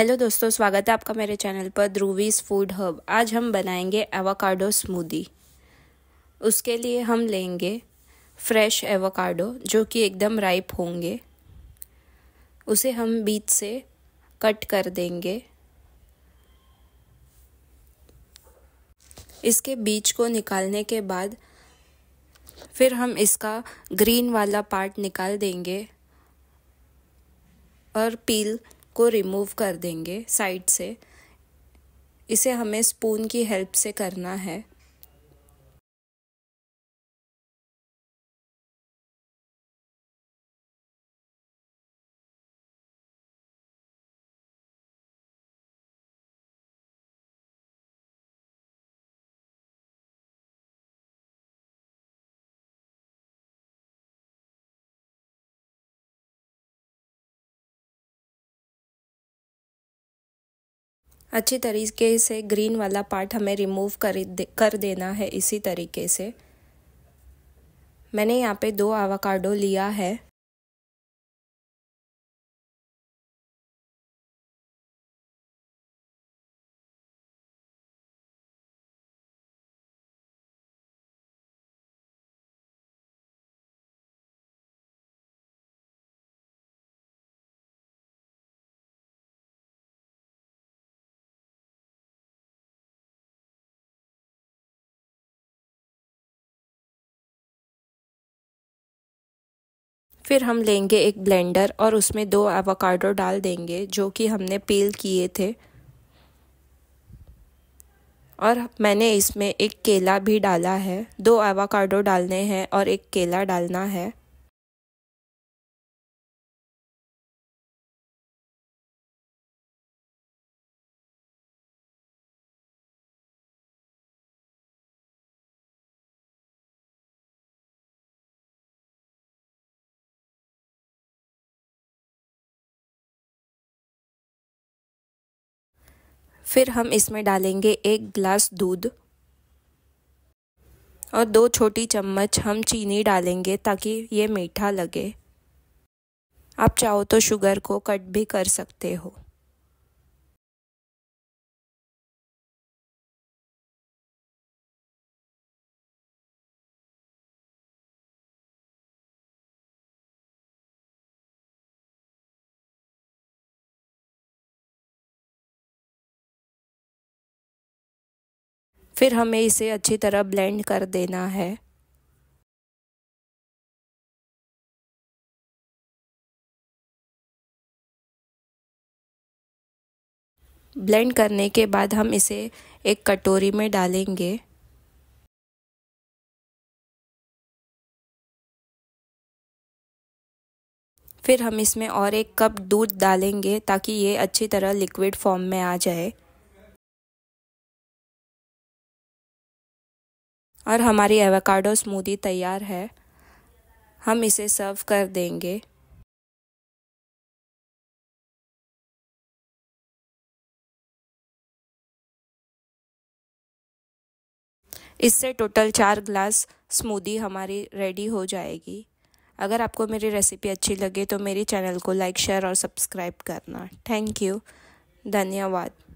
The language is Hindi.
हेलो दोस्तों स्वागत है आपका मेरे चैनल पर ध्रुवीज फूड हब आज हम बनाएंगे एवोकाडो स्मूदी उसके लिए हम लेंगे फ्रेश एवोकाडो जो कि एकदम राइप होंगे उसे हम बीच से कट कर देंगे इसके बीज को निकालने के बाद फिर हम इसका ग्रीन वाला पार्ट निकाल देंगे और पील को रिमूव कर देंगे साइड से इसे हमें स्पून की हेल्प से करना है अच्छी तरीके से ग्रीन वाला पार्ट हमें रिमूव कर दे, कर देना है इसी तरीके से मैंने यहाँ पे दो आवाकाडो लिया है फिर हम लेंगे एक ब्लेंडर और उसमें दो एवोकाडो डाल देंगे जो कि हमने पील किए थे और मैंने इसमें एक केला भी डाला है दो एवोकाडो डालने हैं और एक केला डालना है फिर हम इसमें डालेंगे एक ग्लास दूध और दो छोटी चम्मच हम चीनी डालेंगे ताकि ये मीठा लगे आप चाहो तो शुगर को कट भी कर सकते हो फिर हमें इसे अच्छी तरह ब्लेंड कर देना है ब्लेंड करने के बाद हम इसे एक कटोरी में डालेंगे फिर हम इसमें और एक कप दूध डालेंगे ताकि ये अच्छी तरह लिक्विड फॉर्म में आ जाए और हमारी एवोकाडो स्मूदी तैयार है हम इसे सर्व कर देंगे इससे टोटल चार ग्लास स्मूदी हमारी रेडी हो जाएगी अगर आपको मेरी रेसिपी अच्छी लगे तो मेरे चैनल को लाइक शेयर और सब्सक्राइब करना थैंक यू धन्यवाद